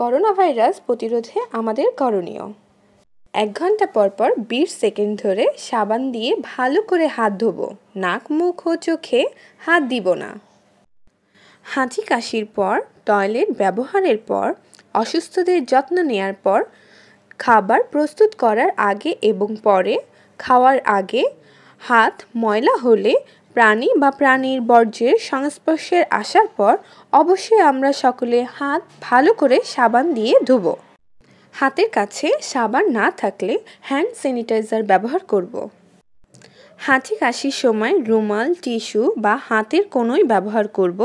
Corona virus প্রতিরোধে আমাদের করণীয় এক ঘন্টা পর পর বিশ সেকেন্ড ধরে সাবান দিয়ে ভালো করে হাত ধোবো নাক মুখ ও চোখে হাত দিব না হাঁচি কাশির পর টয়লেট ব্যবহারের পর অসুস্থদের যত্ন নেয়ার পর খাবার প্রস্তুত করার আগে এবং পরে খাওয়ার আগে হাত ময়লা হলে প্রাণী বা প্রাণীর বর্জ্যের সংস্পর্শের আসার পর অবশ্যই আমরা সকলে হাত ভালো করে সাবান দিয়ে ধুবো হাতের কাছে সাবান না থাকলে হ্যান্ড স্যানিটাইজার ব্যবহার করব। হাঁচি কাশির সময় রুমাল টিস্যু বা হাতের কোনোই ব্যবহার করব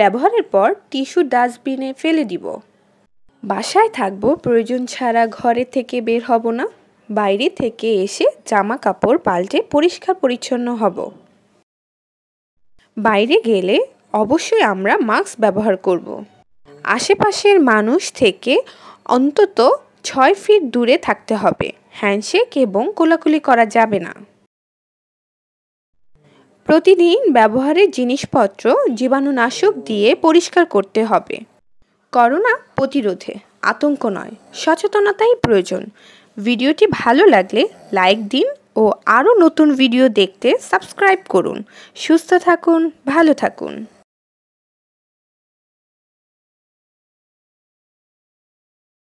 ব্যবহারের পর টিস্যু ডাস্টবিনে ফেলে দিব বাসায় থাকবো প্রয়োজন ছাড়া ঘরে থেকে বের হব না বাইরে থেকে এসে জামা কাপড় পাল্টে পরিষ্কার পরিচ্ছন্ন হব বাইরে গেলে অবশ্যই আমরা মাস্ক ব্যবহার করব। আশেপাশের মানুষ থেকে অন্তত ছয় ফিট দূরে থাকতে হবে হ্যান্ডশেক এবং কোলাকুলি করা যাবে না প্রতিদিন ব্যবহারের জিনিসপত্র জীবাণুনাশক দিয়ে পরিষ্কার করতে হবে করোনা প্রতিরোধে আতঙ্ক নয় সচেতনতাই প্রয়োজন ভিডিওটি ভালো লাগলে লাইক দিন ও আরও নতুন ভিডিও দেখতে সাবস্ক্রাইব করুন সুস্থ থাকুন ভালো থাকুন